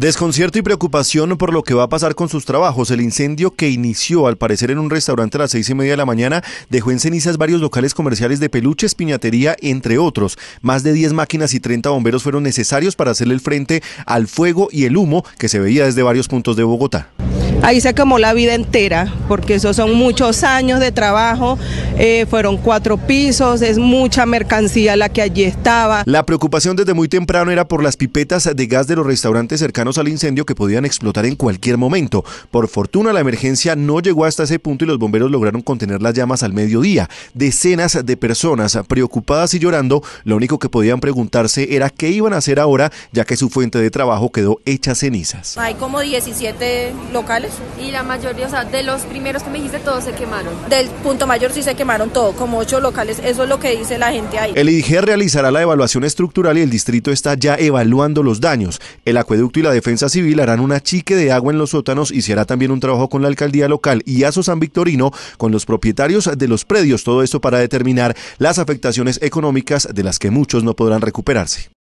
Desconcierto y preocupación por lo que va a pasar con sus trabajos. El incendio que inició al parecer en un restaurante a las seis y media de la mañana dejó en cenizas varios locales comerciales de peluches, piñatería, entre otros. Más de 10 máquinas y 30 bomberos fueron necesarios para hacerle el frente al fuego y el humo que se veía desde varios puntos de Bogotá. Ahí se acabó la vida entera, porque esos son muchos años de trabajo, eh, fueron cuatro pisos, es mucha mercancía la que allí estaba. La preocupación desde muy temprano era por las pipetas de gas de los restaurantes cercanos al incendio que podían explotar en cualquier momento. Por fortuna la emergencia no llegó hasta ese punto y los bomberos lograron contener las llamas al mediodía. Decenas de personas preocupadas y llorando, lo único que podían preguntarse era qué iban a hacer ahora, ya que su fuente de trabajo quedó hecha cenizas. Hay como 17 locales y la mayoría, o sea, de los primeros que me dijiste, todos se quemaron. Del punto mayor sí se quemaron todo, como ocho locales, eso es lo que dice la gente ahí. El IG realizará la evaluación estructural y el distrito está ya evaluando los daños. El acueducto y la defensa civil harán una chique de agua en los sótanos y se hará también un trabajo con la alcaldía local y ASO San Victorino con los propietarios de los predios, todo esto para determinar las afectaciones económicas de las que muchos no podrán recuperarse.